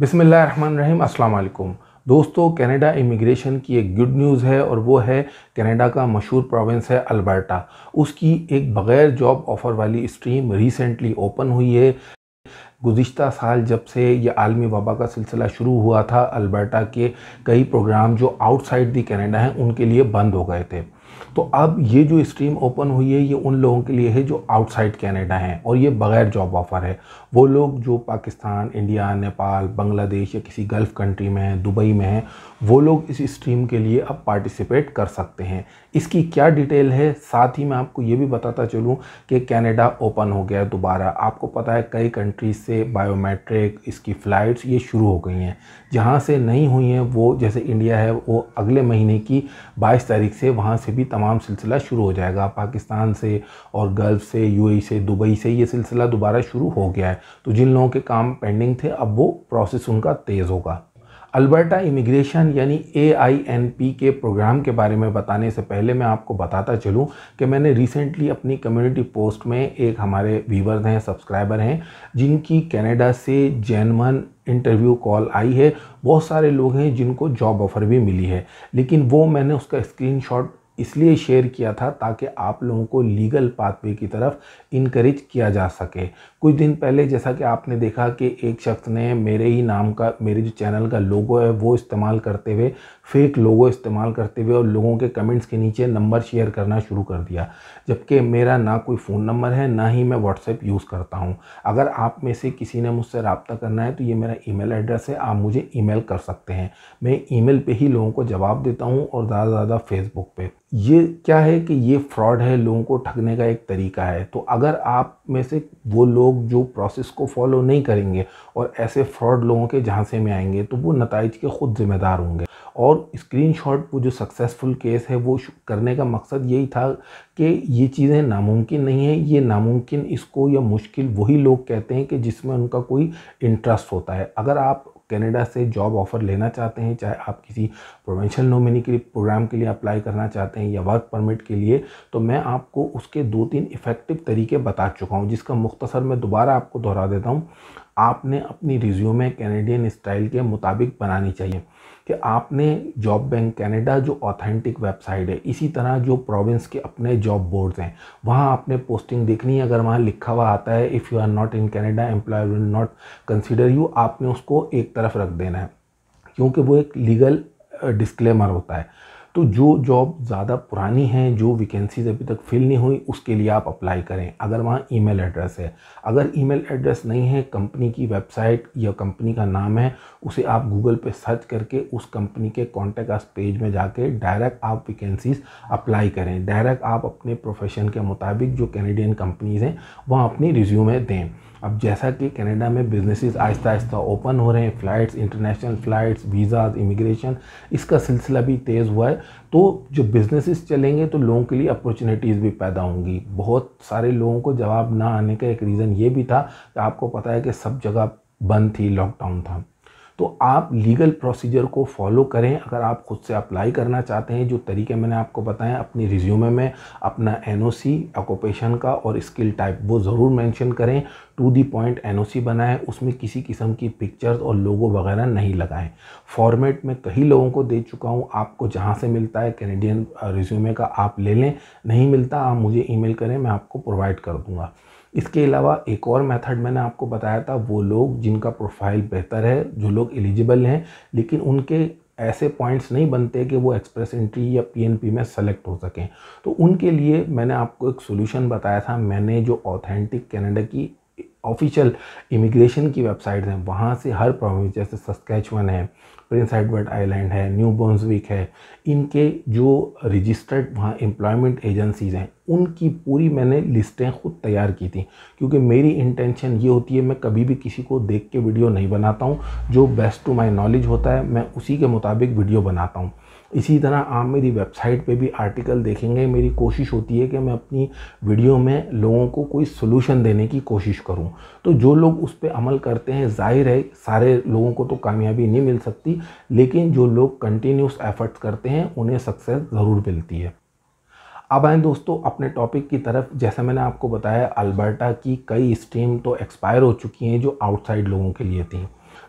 बिसमीम् अल्लाम दोस्तों Canada immigration की एक गुड न्यूज़ है और वो है कनाडा का मशहूर प्रोविंस है अल्बर्टा उसकी एक बग़ैर जॉब ऑफ़र वाली स्ट्रीम रिसेंटली ओपन हुई है गुज्त साल जब से ये आलमी वबा का सिलसिला शुरू हुआ था अल्बर्टा के कई प्रोग्राम जो आउटसाइड दी कनाडा हैं उनके लिए बंद हो गए थे तो अब ये जो स्ट्रीम ओपन हुई है ये उन लोगों के लिए है जो आउटसाइड कनाडा हैं और ये बग़ैर जॉब ऑफ़र है वो लोग जो पाकिस्तान इंडिया नेपाल बांग्लादेश या किसी गल्फ़ कंट्री में हैं दुबई में हैं वो लोग इस स्ट्रीम के लिए अब पार्टिसिपेट कर सकते हैं इसकी क्या डिटेल है साथ ही मैं आपको ये भी बताता चलूँ कि कैनेडा ओपन हो गया दोबारा आपको पता है कई कंट्रीज से बायोमेट्रिक इसकी फ़्लाइट्स ये शुरू हो गई हैं जहाँ से नहीं हुई हैं वो जैसे इंडिया है वो अगले महीने की 22 तारीख से वहाँ से भी तमाम सिलसिला शुरू हो जाएगा पाकिस्तान से और गल्फ़ से यूएई से दुबई से ये सिलसिला दोबारा शुरू हो गया है तो जिन लोगों के काम पेंडिंग थे अब वो प्रोसेस उनका तेज़ होगा अल्बर्टा इमिग्रेशन यानी ए आई एन पी के प्रोग्राम के बारे में बताने से पहले मैं आपको बताता चलूं कि मैंने रिसेंटली अपनी कम्युनिटी पोस्ट में एक हमारे व्यूवर्स हैं सब्सक्राइबर हैं जिनकी कनाडा से जैनमन इंटरव्यू कॉल आई है बहुत सारे लोग हैं जिनको जॉब ऑफ़र भी मिली है लेकिन वो मैंने उसका स्क्रीनशॉट इसलिए शेयर किया था ताकि आप लोगों को लीगल पाथवे की तरफ इनक्रेज किया जा सके कुछ दिन पहले जैसा कि आपने देखा कि एक शख्स ने मेरे ही नाम का मेरे जो चैनल का लोगो है वो इस्तेमाल करते हुए फेक लोगो इस्तेमाल करते हुए और लोगों के कमेंट्स के नीचे नंबर शेयर करना शुरू कर दिया जबकि मेरा ना कोई फ़ोन नंबर है ना ही मैं व्हाट्सएप यूज़ करता हूँ अगर आप में से किसी ने मुझसे रबता करना है तो ये मेरा ई एड्रेस है आप मुझे ई कर सकते हैं मैं ई पे ही लोगों को जवाब देता हूँ और ज़्यादा से ज़्यादा फेसबुक पर ये क्या है कि ये फ्रॉड है लोगों को ठगने का एक तरीका है तो अगर आप में से वो लोग जो प्रोसेस को फॉलो नहीं करेंगे और ऐसे फ्रॉड लोगों के झांसे में आएंगे तो वो नतज के ख़ुद ज़िम्मेदार होंगे और स्क्रीनशॉट वो जो सक्सेसफुल केस है वो करने का मकसद यही था कि ये चीज़ें नामुमकिन नहीं है ये नामुमकिन इसको या मुश्किल वही लोग कहते हैं कि जिसमें उनका कोई इंटरेस्ट होता है अगर आप कनाडा से जॉब ऑफ़र लेना चाहते हैं चाहे आप किसी प्रोवेंशल नोमिनी के लिए प्रोग्राम के लिए अप्लाई करना चाहते हैं या वर्क परमिट के लिए तो मैं आपको उसके दो तीन इफ़ेक्टिव तरीके बता चुका हूँ जिसका मुख्तसर मैं दोबारा आपको दोहरा देता हूँ आपने अपनी रिज्यूमे कैनेडियन स्टाइल के मुताबिक बनानी चाहिए कि आपने जॉब बैंक कनाडा जो ऑथेंटिक वेबसाइट है इसी तरह जो प्रोविंस के अपने जॉब बोर्ड्स हैं वहाँ आपने पोस्टिंग देखनी है अगर वहाँ लिखा हुआ आता है if you are not in Canada employ will not consider you आपने उसको एक तरफ रख देना है क्योंकि वो एक लीगल डिस्क्लेमर होता है तो जो जॉब ज़्यादा पुरानी है जो वैकेंसीज अभी तक फिल नहीं हुई उसके लिए आप अप्लाई करें अगर वहाँ ईमेल एड्रेस है अगर ईमेल एड्रेस नहीं है कंपनी की वेबसाइट या कंपनी का नाम है उसे आप गूगल पे सर्च करके उस कंपनी के कॉन्टैक्ट आस पेज में जाके डायरेक्ट आप वैकेंसीज अप्लाई करें डायरेक्ट आप अपने प्रोफेशन के मुताबिक जो कैनेडियन कंपनीज़ हैं वहाँ अपनी रिज्यूमे दें अब जैसा कि कनाडा में बिजनेसेस आहिस्ता आहिस्ता ओपन हो रहे हैं flights international flights visas immigration इसका सिलसिला भी तेज़ हुआ है तो जो बिज़नेसेस चलेंगे तो लोगों के लिए अपॉर्चुनिटीज़ भी पैदा होंगी बहुत सारे लोगों को जवाब ना आने का एक रीज़न ये भी था कि आपको पता है कि सब जगह बंद थी लॉकडाउन था तो आप लीगल प्रोसीजर को फॉलो करें अगर आप खुद से अप्लाई करना चाहते हैं जो तरीके मैंने आपको बताएं अपनी रिज्यूमे में अपना एन ओ ऑक्यूपेशन का और स्किल टाइप वो ज़रूर मैंशन करें to the point N O बनाएं उसमें किसी किस्म की पिक्चर्स और लोगो वगैरह नहीं लगाएं फॉर्मेट में कई लोगों को दे चुका हूँ आपको जहाँ से मिलता है कैनेडियन रिज्यूमे uh, का आप ले लें नहीं मिलता आप मुझे ईमेल करें मैं आपको प्रोवाइड कर दूँगा इसके अलावा एक और मेथड मैंने आपको बताया था वो लोग जिनका प्रोफाइल बेहतर है जो लोग एलिजिबल हैं लेकिन उनके ऐसे पॉइंट्स नहीं बनते कि वो एक्सप्रेस एंट्री या पीएनपी में सेलेक्ट हो सकें तो उनके लिए मैंने आपको एक सोल्यूशन बताया था मैंने जो ऑथेंटिक कैनेडा की ऑफिशियल इमिग्रेशन की वेबसाइट हैं वहाँ से हर प्रोविंस जैसे सस्कैचवन है प्रिंस एडवर्ड आइलैंड है न्यू बॉन्सविक है इनके जो रजिस्टर्ड वहाँ एम्प्लॉयमेंट एजेंसीज़ हैं उनकी पूरी मैंने लिस्टें खुद तैयार की थी क्योंकि मेरी इंटेंशन ये होती है मैं कभी भी किसी को देख के वीडियो नहीं बनाता हूँ जो बेस्ट टू माई नॉलेज होता है मैं उसी के मुताबिक वीडियो बनाता हूँ इसी तरह आप मेरी वेबसाइट पे भी आर्टिकल देखेंगे मेरी कोशिश होती है कि मैं अपनी वीडियो में लोगों को कोई सोल्यूशन देने की कोशिश करूँ तो जो लोग उस पर अमल करते हैं जाहिर है सारे लोगों को तो कामयाबी नहीं मिल सकती लेकिन जो लोग कंटिन्यूस एफर्ट्स करते हैं उन्हें सक्सेस ज़रूर मिलती है अब आए दोस्तों अपने टॉपिक की तरफ जैसा मैंने आपको बताया अल्बर्टा की कई स्ट्रीम तो एक्सपायर हो चुकी हैं जो आउटसाइड लोगों के लिए थी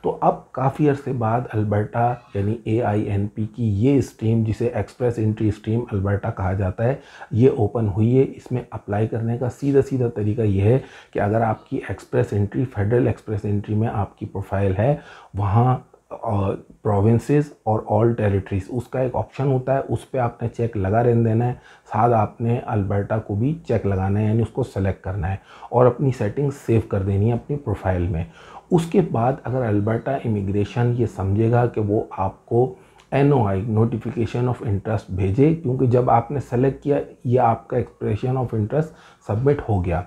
तो अब काफ़ी अरसे बाद अल्बर्टा यानी ए आई एन पी की ये स्ट्रीम जिसे एक्सप्रेस एंट्री स्ट्रीम अल्बर्टा कहा जाता है ये ओपन हुई है इसमें अप्लाई करने का सीधा सीधा तरीका यह है कि अगर आपकी express entry federal express entry में आपकी प्रोफाइल है वहाँ प्रोविंसेस और ऑल टेरिटरीज उसका एक ऑप्शन होता है उस पर आपने चेक लगा रहने देना है साथ आपने अल्बर्टा को भी चेक लगाना है यानी उसको सेलेक्ट करना है और अपनी सेटिंग सेव कर देनी है अपनी प्रोफाइल में उसके बाद अगर अल्बर्टा इमिग्रेशन ये समझेगा कि वो आपको N O I notification of interest भेजे क्योंकि जब आपने सेलेक्ट किया या आपका एक्सप्रेशन ऑफ इंटरेस्ट सबमिट हो गया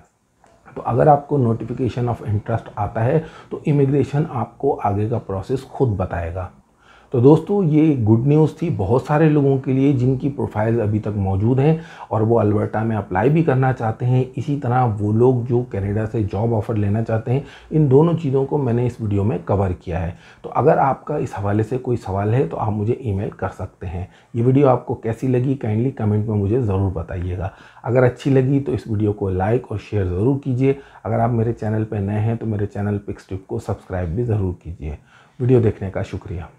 तो अगर आपको नोटिफिकेशन ऑफ इंटरेस्ट आता है तो इमिग्रेशन आपको आगे का प्रोसेस खुद बताएगा तो दोस्तों ये गुड न्यूज़ थी बहुत सारे लोगों के लिए जिनकी प्रोफाइल अभी तक मौजूद हैं और वो अल्बर्टा में अप्लाई भी करना चाहते हैं इसी तरह वो लोग जो कनाडा से जॉब ऑफ़र लेना चाहते हैं इन दोनों चीज़ों को मैंने इस वीडियो में कवर किया है तो अगर आपका इस हवाले से कोई सवाल है तो आप मुझे ईमेल कर सकते हैं ये वीडियो आपको कैसी लगी काइंडली कमेंट में मुझे ज़रूर बताइएगा अगर अच्छी लगी तो इस वीडियो को लाइक और शेयर ज़रूर कीजिए अगर आप मेरे चैनल पर नए हैं तो मेरे चैनल पिक्स को सब्सक्राइब भी ज़रूर कीजिए वीडियो देखने का शुक्रिया